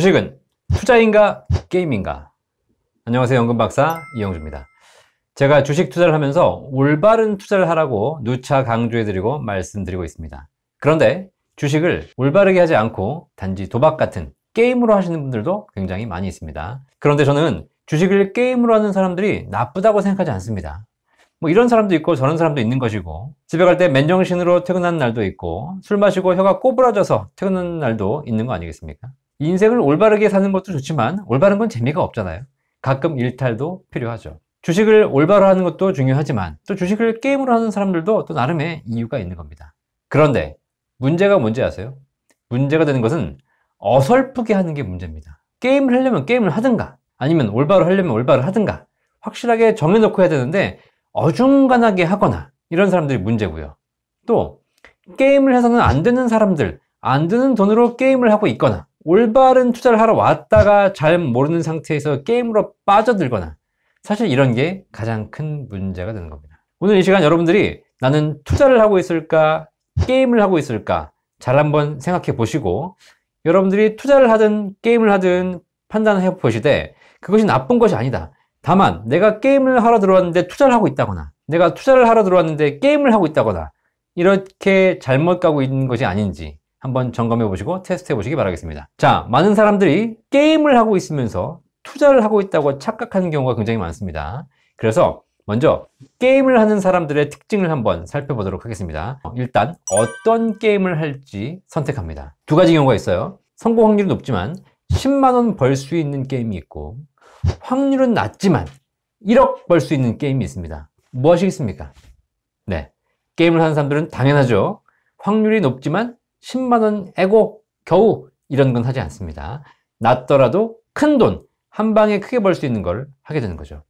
주식은 투자인가 게임인가? 안녕하세요. 연금박사 이영주입니다. 제가 주식 투자를 하면서 올바른 투자를 하라고 누차 강조해드리고 말씀드리고 있습니다. 그런데 주식을 올바르게 하지 않고 단지 도박 같은 게임으로 하시는 분들도 굉장히 많이 있습니다. 그런데 저는 주식을 게임으로 하는 사람들이 나쁘다고 생각하지 않습니다. 뭐 이런 사람도 있고 저런 사람도 있는 것이고 집에 갈 때 맨정신으로 퇴근하는 날도 있고 술 마시고 혀가 꼬부라져서 퇴근하는 날도 있는 거 아니겠습니까? 인생을 올바르게 사는 것도 좋지만 올바른 건 재미가 없잖아요. 가끔 일탈도 필요하죠. 주식을 올바로 하는 것도 중요하지만 또 주식을 게임으로 하는 사람들도 또 나름의 이유가 있는 겁니다. 그런데 문제가 뭔지 아세요? 문제가 되는 것은 어설프게 하는 게 문제입니다. 게임을 하려면 게임을 하든가 아니면 올바로 하려면 올바로 하든가 확실하게 정해놓고 해야 되는데 어중간하게 하거나 이런 사람들이 문제고요. 또 게임을 해서는 안 되는 사람들 안되는 돈으로 게임을 하고 있거나 올바른 투자를 하러 왔다가 잘 모르는 상태에서 게임으로 빠져들거나 사실 이런 게 가장 큰 문제가 되는 겁니다. 오늘 이 시간 여러분들이 나는 투자를 하고 있을까? 게임을 하고 있을까? 잘 한번 생각해 보시고 여러분들이 투자를 하든 게임을 하든 판단해 보시되 그것이 나쁜 것이 아니다. 다만 내가 게임을 하러 들어왔는데 투자를 하고 있다거나 내가 투자를 하러 들어왔는데 게임을 하고 있다거나 이렇게 잘못 가고 있는 것이 아닌지 한번 점검해 보시고 테스트해 보시기 바라겠습니다. 자, 많은 사람들이 게임을 하고 있으면서 투자를 하고 있다고 착각하는 경우가 굉장히 많습니다. 그래서 먼저 게임을 하는 사람들의 특징을 한번 살펴보도록 하겠습니다. 어, 일단 어떤 게임을 할지 선택합니다. 두 가지 경우가 있어요. 성공 확률이 높지만 10만원 벌 수 있는 게임이 있고 확률은 낮지만 1억 벌 수 있는 게임이 있습니다. 무엇이겠습니까 네. 게임을 하는 사람들은 당연하죠. 확률이 높지만 10만원 에고 겨우 이런 건 하지 않습니다. 낮더라도 큰 돈, 한 방에 크게 벌 수 있는 걸 하게 되는 거죠.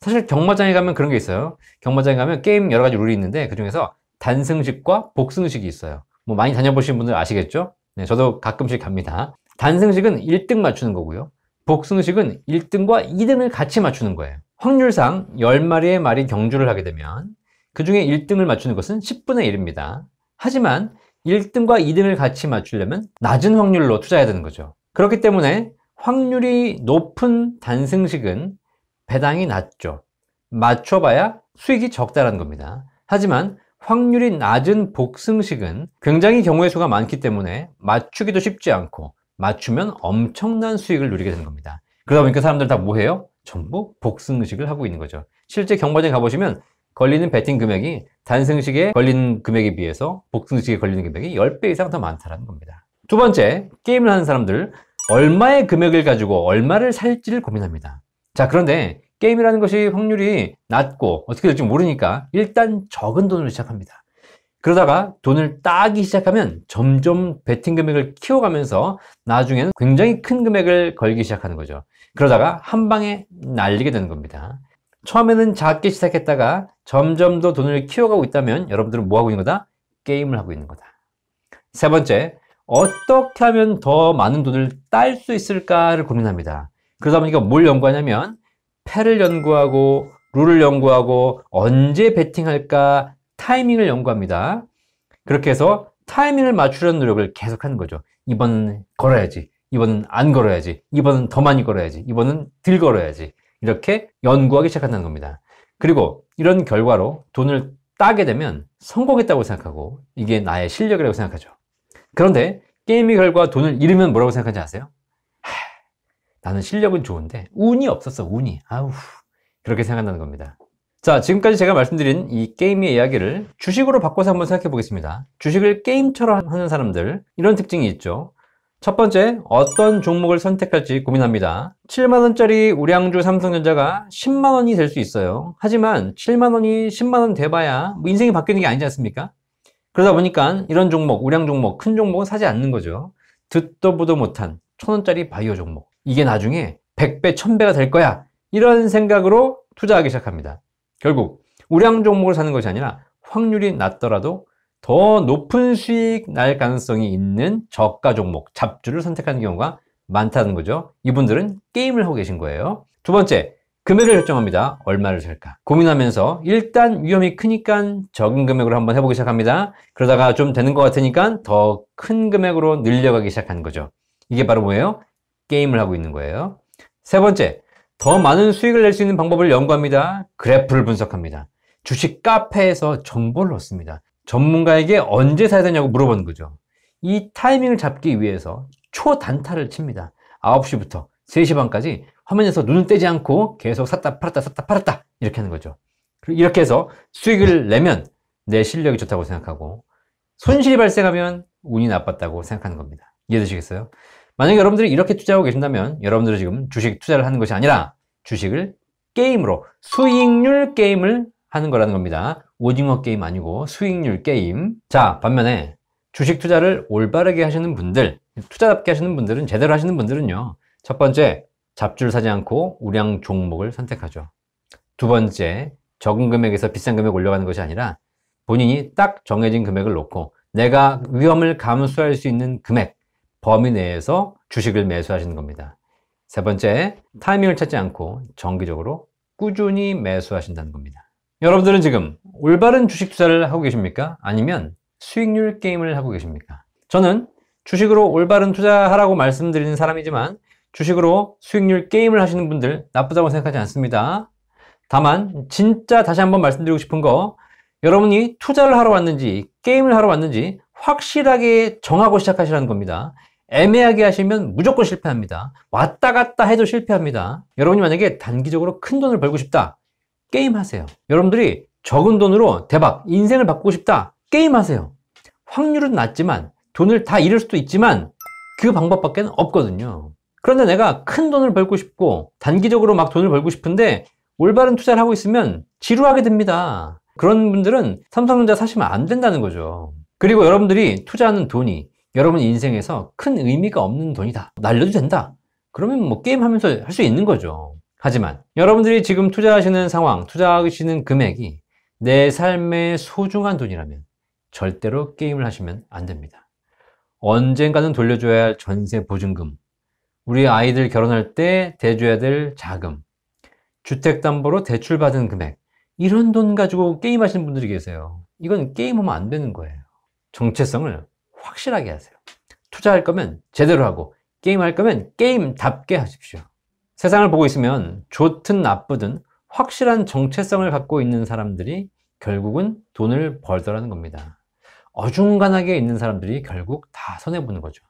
사실 경마장에 가면 그런 게 있어요. 경마장에 가면 게임 여러 가지 룰이 있는데 그 중에서 단승식과 복승식이 있어요. 뭐 많이 다녀보신 분들 아시겠죠? 네, 저도 가끔씩 갑니다. 단승식은 1등 맞추는 거고요. 복승식은 1등과 2등을 같이 맞추는 거예요. 확률상 10마리의 말이 경주를 하게 되면 그 중에 1등을 맞추는 것은 10분의 1입니다. 하지만 1등과 2등을 같이 맞추려면 낮은 확률로 투자해야 되는 거죠. 그렇기 때문에 확률이 높은 단승식은 배당이 낮죠. 맞춰봐야 수익이 적다라는 겁니다. 하지만 확률이 낮은 복승식은 굉장히 경우의 수가 많기 때문에 맞추기도 쉽지 않고 맞추면 엄청난 수익을 누리게 되는 겁니다. 그러다 보니까 사람들 다 뭐해요? 전부 복승식을 하고 있는 거죠. 실제 경마장에 가보시면 걸리는 베팅 금액이 단승식에 걸리는 금액에 비해서 복승식에 걸리는 금액이 10배 이상 더 많다는 겁니다. 두 번째, 게임을 하는 사람들 얼마의 금액을 가지고 얼마를 살지를 고민합니다. 자, 그런데 게임이라는 것이 확률이 낮고 어떻게 될지 모르니까 일단 적은 돈으로 시작합니다. 그러다가 돈을 따기 시작하면 점점 베팅 금액을 키워가면서 나중에는 굉장히 큰 금액을 걸기 시작하는 거죠. 그러다가 한 방에 날리게 되는 겁니다. 처음에는 작게 시작했다가 점점 더 돈을 키워가고 있다면 여러분들은 뭐하고 있는 거다? 게임을 하고 있는 거다. 세 번째, 어떻게 하면 더 많은 돈을 딸 수 있을까를 고민합니다. 그러다 보니까 뭘 연구하냐면 패를 연구하고 룰을 연구하고 언제 베팅할까 타이밍을 연구합니다. 그렇게 해서 타이밍을 맞추려는 노력을 계속하는 거죠. 이번 걸어야지. 이번은 안 걸어야지. 이번은 더 많이 걸어야지. 이번은 덜 걸어야지. 이렇게 연구하기 시작한다는 겁니다. 그리고 이런 결과로 돈을 따게 되면 성공했다고 생각하고 이게 나의 실력이라고 생각하죠. 그런데 게임의 결과 돈을 잃으면 뭐라고 생각하지 아세요? 하, 나는 실력은 좋은데 운이 없었어 운이 아우 그렇게 생각한다는 겁니다. 자 지금까지 제가 말씀드린 이 게임의 이야기를 주식으로 바꿔서 한번 생각해 보겠습니다 주식을 게임처럼 하는 사람들 이런 특징이 있죠 첫 번째, 어떤 종목을 선택할지 고민합니다. 7만원짜리 우량주 삼성전자가 10만원이 될 수 있어요. 하지만 7만원이 10만원 돼봐야 뭐 인생이 바뀌는 게 아니지 않습니까? 그러다 보니까 이런 종목, 우량 종목, 큰 종목은 사지 않는 거죠. 듣도 보도 못한 천원짜리 바이오 종목. 이게 나중에 100배, 1000배가 될 거야. 이런 생각으로 투자하기 시작합니다. 결국 우량 종목을 사는 것이 아니라 확률이 낮더라도 더 높은 수익 날 가능성이 있는 저가 종목, 잡주를 선택하는 경우가 많다는 거죠. 이분들은 게임을 하고 계신 거예요. 두 번째, 금액을 결정합니다. 얼마를 살까? 고민하면서 일단 위험이 크니까 적은 금액으로 한번 해보기 시작합니다. 그러다가 좀 되는 것 같으니까 더 큰 금액으로 늘려가기 시작하는 거죠. 이게 바로 뭐예요? 게임을 하고 있는 거예요. 세 번째, 더 많은 수익을 낼 수 있는 방법을 연구합니다. 그래프를 분석합니다. 주식 카페에서 정보를 얻습니다. 전문가에게 언제 사야 되냐고 물어보는 거죠. 이 타이밍을 잡기 위해서 초단타를 칩니다. 9시부터 3시 반까지 화면에서 눈을 떼지 않고 계속 샀다 팔았다 샀다 팔았다 이렇게 하는 거죠. 이렇게 해서 수익을 내면 내 실력이 좋다고 생각하고 손실이 발생하면 운이 나빴다고 생각하는 겁니다. 이해되시겠어요? 만약 여러분들이 이렇게 투자하고 계신다면 여러분들은 지금 주식 투자를 하는 것이 아니라 주식을 게임으로 수익률 게임을 하는 거라는 겁니다. 오징어 게임 아니고 수익률 게임. 자, 반면에 주식 투자를 올바르게 하시는 분들, 투자답게 하시는 분들은 제대로 하시는 분들은요. 첫 번째, 잡줄 사지 않고 우량 종목을 선택하죠. 두 번째, 적은 금액에서 비싼 금액 올려가는 것이 아니라 본인이 딱 정해진 금액을 놓고 내가 위험을 감수할 수 있는 금액, 범위 내에서 주식을 매수하시는 겁니다. 세 번째, 타이밍을 찾지 않고 정기적으로 꾸준히 매수하신다는 겁니다. 여러분들은 지금 올바른 주식 투자를 하고 계십니까? 아니면 수익률 게임을 하고 계십니까? 저는 주식으로 올바른 투자하라고 말씀드리는 사람이지만 주식으로 수익률 게임을 하시는 분들 나쁘다고 생각하지 않습니다. 다만 진짜 다시 한번 말씀드리고 싶은 거 여러분이 투자를 하러 왔는지 게임을 하러 왔는지 확실하게 정하고 시작하시라는 겁니다. 애매하게 하시면 무조건 실패합니다. 왔다 갔다 해도 실패합니다. 여러분이 만약에 단기적으로 큰 돈을 벌고 싶다. 게임하세요. 여러분들이 적은 돈으로 대박, 인생을 바꾸고 싶다. 게임하세요. 확률은 낮지만 돈을 다 잃을 수도 있지만 그 방법밖에 없거든요. 그런데 내가 큰 돈을 벌고 싶고 단기적으로 막 돈을 벌고 싶은데 올바른 투자를 하고 있으면 지루하게 됩니다. 그런 분들은 삼성전자 사시면 안 된다는 거죠. 그리고 여러분들이 투자하는 돈이 여러분 인생에서 큰 의미가 없는 돈이다. 날려도 된다. 그러면 뭐 게임하면서 할 수 있는 거죠. 하지만 여러분들이 지금 투자하시는 상황, 투자하시는 금액이 내 삶의 소중한 돈이라면 절대로 게임을 하시면 안 됩니다. 언젠가는 돌려줘야 할 전세 보증금, 우리 아이들 결혼할 때 대줘야 될 자금, 주택담보로 대출받은 금액, 이런 돈 가지고 게임하시는 분들이 계세요. 이건 게임하면 안 되는 거예요. 정체성을 확실하게 하세요. 투자할 거면 제대로 하고, 게임할 거면 게임답게 하십시오. 세상을 보고 있으면 좋든 나쁘든 확실한 정체성을 갖고 있는 사람들이 결국은 돈을 벌더라는 겁니다. 어중간하게 있는 사람들이 결국 다 손해보는 거죠.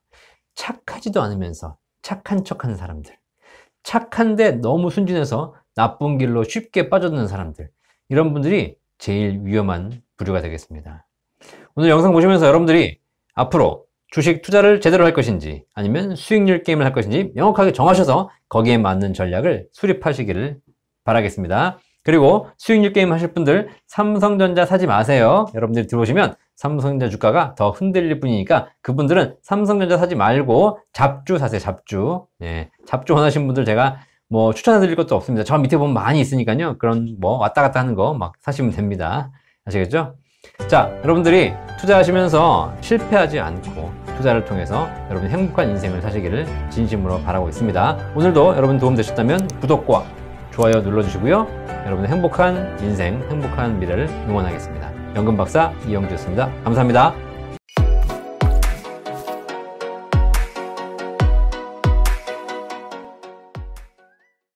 착하지도 않으면서 착한 척하는 사람들. 착한데 너무 순진해서 나쁜 길로 쉽게 빠져드는 사람들. 이런 분들이 제일 위험한 부류가 되겠습니다. 오늘 영상 보시면서 여러분들이 앞으로 주식 투자를 제대로 할 것인지 아니면 수익률 게임을 할 것인지 명확하게 정하셔서 거기에 맞는 전략을 수립하시기를 바라겠습니다. 그리고 수익률 게임 하실 분들 삼성전자 사지 마세요. 여러분들이 들어오시면 삼성전자 주가가 더 흔들릴 뿐이니까 그분들은 삼성전자 사지 말고 잡주 사세요. 잡주. 예, 잡주 원하신 분들 제가 뭐 추천해드릴 것도 없습니다. 저 밑에 보면 많이 있으니까요. 그런 뭐 왔다 갔다 하는 거 막 사시면 됩니다. 아시겠죠? 자, 여러분들이 투자하시면서 실패하지 않고 투자를 통해서 여러분 행복한 인생을 사시기를 진심으로 바라고 있습니다. 오늘도 여러분 도움되셨다면 구독과 좋아요 눌러주시고요. 여러분의 행복한 인생, 행복한 미래를 응원하겠습니다. 연금박사 이영주였습니다. 감사합니다.